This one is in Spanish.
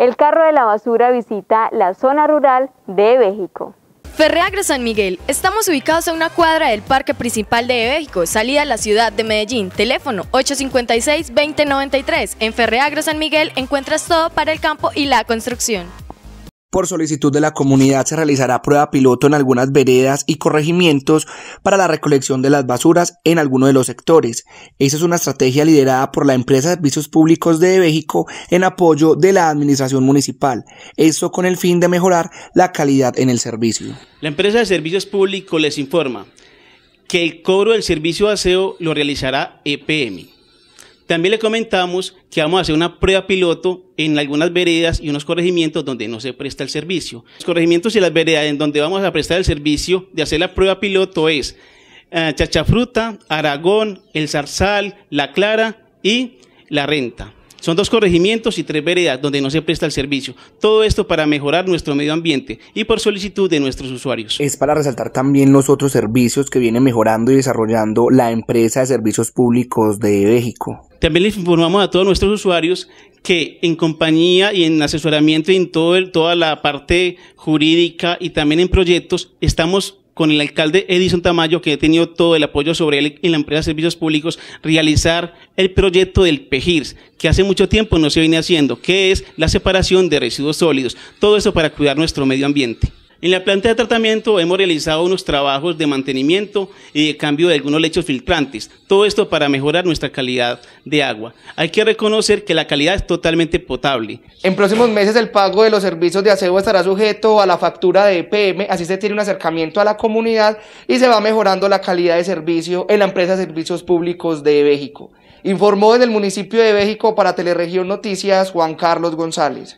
El carro de la basura visita la zona rural de México. Ferreagro San Miguel. Estamos ubicados a una cuadra del Parque Principal de México, salida a la ciudad de Medellín. Teléfono 856-2093. En Ferreagro San Miguel encuentras todo para el campo y la construcción. Por solicitud de la comunidad se realizará prueba piloto en algunas veredas y corregimientos para la recolección de las basuras en alguno de los sectores. Esa es una estrategia liderada por la empresa de servicios públicos de México en apoyo de la administración municipal. Esto con el fin de mejorar la calidad en el servicio. La empresa de servicios públicos les informa que el cobro del servicio de aseo lo realizará EPM también le comentamos que vamos a hacer una prueba piloto en algunas veredas y unos corregimientos donde no se presta el servicio. Los corregimientos y las veredas en donde vamos a prestar el servicio de hacer la prueba piloto es eh, Chachafruta, Aragón, El Zarzal, La Clara y La Renta. Son dos corregimientos y tres veredas donde no se presta el servicio. Todo esto para mejorar nuestro medio ambiente y por solicitud de nuestros usuarios. Es para resaltar también los otros servicios que viene mejorando y desarrollando la empresa de servicios públicos de México. También les informamos a todos nuestros usuarios que en compañía y en asesoramiento y en todo el, toda la parte jurídica y también en proyectos, estamos con el alcalde Edison Tamayo, que ha tenido todo el apoyo sobre él en la empresa de servicios públicos, realizar el proyecto del PEGIRS, que hace mucho tiempo no se viene haciendo, que es la separación de residuos sólidos. Todo eso para cuidar nuestro medio ambiente. En la planta de tratamiento hemos realizado unos trabajos de mantenimiento y de cambio de algunos lechos filtrantes. Todo esto para mejorar nuestra calidad de agua. Hay que reconocer que la calidad es totalmente potable. En próximos meses el pago de los servicios de aseo estará sujeto a la factura de EPM, así se tiene un acercamiento a la comunidad y se va mejorando la calidad de servicio en la empresa servicios públicos de México. Informó desde el municipio de México para Teleregión Noticias Juan Carlos González.